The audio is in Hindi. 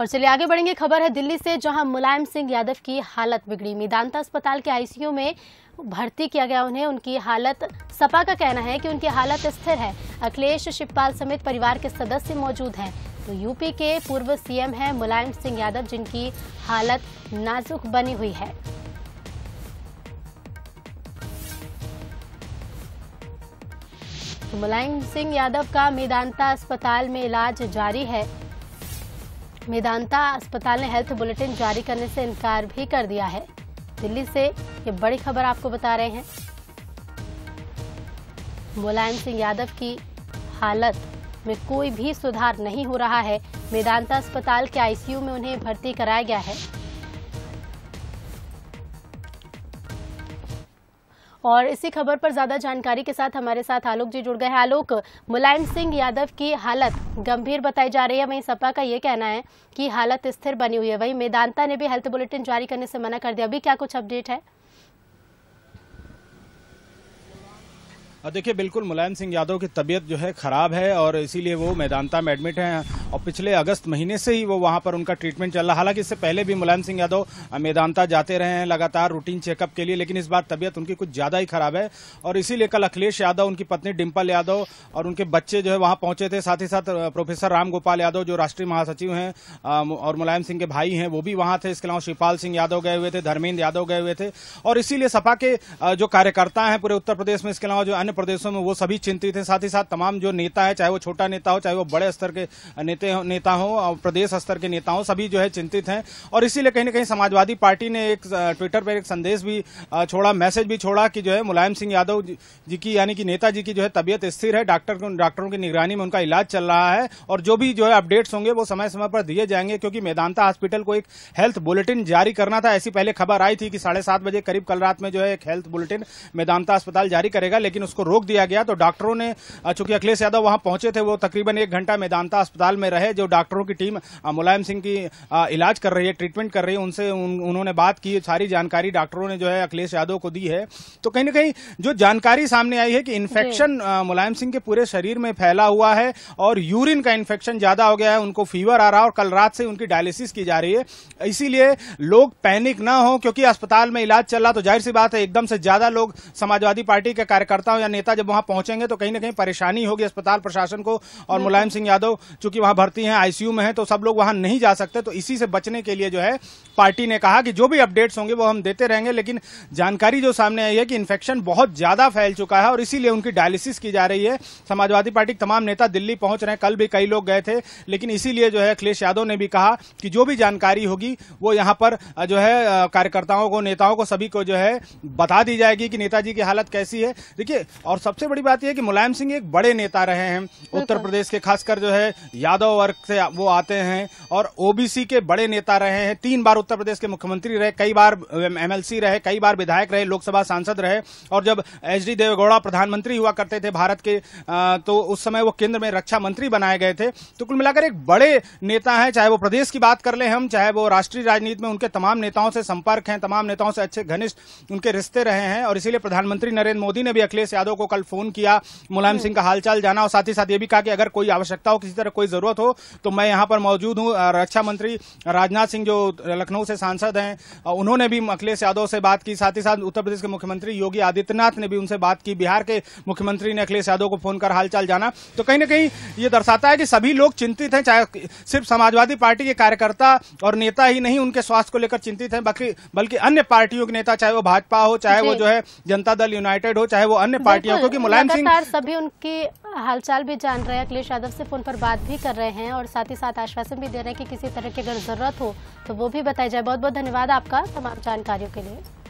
और चलिए आगे बढ़ेंगे खबर है दिल्ली से जहां मुलायम सिंह यादव की हालत बिगड़ी मेदांता अस्पताल के आईसीयू में भर्ती किया गया उन्हें उनकी हालत सपा का कहना है कि उनकी हालत स्थिर है अखिलेश शिवपाल समेत परिवार के सदस्य मौजूद हैं तो यूपी के पूर्व सीएम हैं मुलायम सिंह यादव जिनकी हालत नाजुक बनी हुई है तो मुलायम सिंह यादव का मेदांता अस्पताल में इलाज जारी है मेदांता अस्पताल ने हेल्थ बुलेटिन जारी करने से इनकार भी कर दिया है दिल्ली से ये बड़ी खबर आपको बता रहे हैं मुलायम सिंह यादव की हालत में कोई भी सुधार नहीं हो रहा है मेदांता अस्पताल के आईसीयू में उन्हें भर्ती कराया गया है और इसी खबर पर ज़्यादा जानकारी के साथ हमारे साथ आलोक जी जुड़ गए हैं आलोक मुलायम सिंह यादव की हालत गंभीर बताई जा रही है वहीं सपा का ये कहना है कि हालत स्थिर बनी हुई है वहीं मेदांता ने भी हेल्थ बुलेटिन जारी करने से मना कर दिया अभी क्या कुछ अपडेट है देखिए बिल्कुल मुलायम सिंह यादव की तबीयत जो है ख़राब है और इसीलिए वो मैदानता में एडमिट हैं और पिछले अगस्त महीने से ही वो वहां पर उनका ट्रीटमेंट चल रहा हालांकि इससे पहले भी मुलायम सिंह यादव मेदांता जाते रहे हैं लगातार रूटीन चेकअप के लिए लेकिन इस बार तबियत उनकी कुछ ज्यादा ही खराब है और इसीलिए कल अखिलेश यादव उनकी पत्नी डिम्पल यादव और उनके बच्चे जो है वहां पहुंचे थे साथ ही साथ प्रोफेसर राम गोपाल यादव जो राष्ट्रीय महासचिव हैं और मुलायम सिंह के भाई हैं वो भी वहां थे इसके अलावा शिवपाल सिंह यादव गए हुए थे धर्मेंद्र यादव गए हुए थे और इसीलिए सपा के जो कार्यकर्ता हैं पूरे उत्तर प्रदेश में इसके अलावा जो अन्य प्रदेशों में वो सभी चिंतित हैं साथ ही साथ तमाम जो नेता है चाहे वो छोटा नेता हो चाहे वो बड़े स्तर के नेता नेते नेताओं और प्रदेश स्तर के नेताओं सभी जो है चिंतित हैं और इसीलिए कहीं ना कहीं समाजवादी पार्टी ने एक ट्विटर पर एक संदेश भी छोड़ा मैसेज भी छोड़ा कि जो है मुलायम सिंह यादव जी की यानी कि नेताजी की जो है तबियत स्थिर है डॉक्टर डॉक्टरों की निगरानी में उनका इलाज चल रहा है और जो भी जो है अपडेट्स होंगे वो समय समय पर दिए जाएंगे क्योंकि मेदांता हॉस्पिटल को एक हेल्थ बुलेटिन जारी करना था ऐसी पहले खबर आई थी कि साढ़े सात बजे करीब कल रात में जो है एक हेल्थ बुलेटिन मेदांता अस्पताल जारी करेगा लेकिन उसको रोक दिया गया तो डॉक्टरों ने चूंकि अखिलेश यादव वहां पहुंचे थे वो तकरीबन एक घंटा मेदांता अस्पताल में में रहे जो डॉक्टरों की टीम मुलायम सिंह की इलाज कर रही है ट्रीटमेंट कर रही है उनसे उन, उन्होंने बात की सारी जानकारी डॉक्टरों ने जो है अखिलेश यादव को दी है तो कहीं ना कहीं जो जानकारी सामने आई है कि इन्फेक्शन मुलायम सिंह के पूरे शरीर में फैला हुआ है और यूरिन का इन्फेक्शन ज्यादा हो गया है उनको फीवर आ रहा है और कल रात से उनकी डायलिसिस की जा रही है इसीलिए लोग पैनिक ना हो क्योंकि अस्पताल में इलाज चल रहा तो जाहिर सी बात है एकदम से ज्यादा लोग समाजवादी पार्टी के कार्यकर्ताओं या नेता जब वहां पहुंचेंगे तो कहीं ना कहीं परेशानी होगी अस्पताल प्रशासन को और मुलायम सिंह यादव चूंकि वहां भर्ती हैं आईसीयू में हैं तो सब लोग वहां नहीं जा सकते तो इसी से बचने के लिए जो है पार्टी ने कहा कि जो भी अपडेट्स होंगे वो हम देते रहेंगे लेकिन जानकारी जो सामने आई है कि इन्फेक्शन बहुत ज्यादा फैल चुका है और इसीलिए उनकी डायलिसिस की जा रही है समाजवादी पार्टी के तमाम नेता दिल्ली पहुंच रहे हैं कल भी कई लोग गए थे लेकिन इसीलिए जो है अखिलेश यादव ने भी कहा कि जो भी जानकारी होगी वो यहाँ पर जो है कार्यकर्ताओं को नेताओं को सभी को जो है बता दी जाएगी कि नेताजी की हालत कैसी है देखिए और सबसे बड़ी बात यह कि मुलायम सिंह एक बड़े नेता रहे हैं उत्तर प्रदेश के खासकर जो है यादव यादव वर्ग से वो आते हैं और ओबीसी के बड़े नेता रहे हैं तीन बार उत्तर प्रदेश के मुख्यमंत्री रहे कई बार एमएलसी रहे कई बार विधायक रहे लोकसभा सांसद रहे और जब एच डी देवेगौड़ा प्रधानमंत्री हुआ करते थे भारत के तो उस समय वो केंद्र में रक्षा मंत्री बनाए गए थे तो कुल मिलाकर एक बड़े नेता है चाहे वो प्रदेश की बात कर ले हम चाहे वो राष्ट्रीय राजनीति में उनके तमाम नेताओं से संपर्क हैं तमाम नेताओं से अच्छे घनिष्ठ उनके रिश्ते रहे हैं और इसीलिए प्रधानमंत्री नरेंद्र मोदी ने भी अखिलेश यादव को कल फोन किया मुलायम हम्म। सिंह का हालचाल जाना और साथ ही साथ ये भी कहा कि अगर कोई आवश्यकता हो किसी तरह कोई जरूरत हो तो मैं यहाँ पर मौजूद हूँ रक्षा मंत्री राजनाथ सिंह जो लखनऊ से सांसद हैं उन्होंने भी अखिलेश यादव से बात की साथ ही साथ उत्तर प्रदेश के मुख्यमंत्री योगी आदित्यनाथ ने भी उनसे बात की बिहार के मुख्यमंत्री ने अखिलेश यादव को फोन कर हालचाल जाना तो कहीं ना कहीं ये दर्शाता है कि सभी लोग चिंतित हैं चाहे सिर्फ समाजवादी पार्टी के कार्यकर्ता और नेता ही नहीं उनके स्वास्थ्य को लेकर चिंतित हैं बाकी बल्कि अन्य पार्टियों के नेता चाहे वो भाजपा हो चाहे वो जो है जनता दल यूनाइटेड हो चाहे वो अन्य पार्टियों क्योंकि मुलायम सिंह सभी उनकी हालचाल भी जान रहे हैं अखिलेश यादव से फ़ोन पर बात भी कर रहे हैं और साथ ही साथ आश्वासन भी दे रहे हैं कि किसी तरह की अगर ज़रूरत हो तो वो भी बताई जाए बहुत बहुत धन्यवाद आपका तमाम जानकारियों के लिए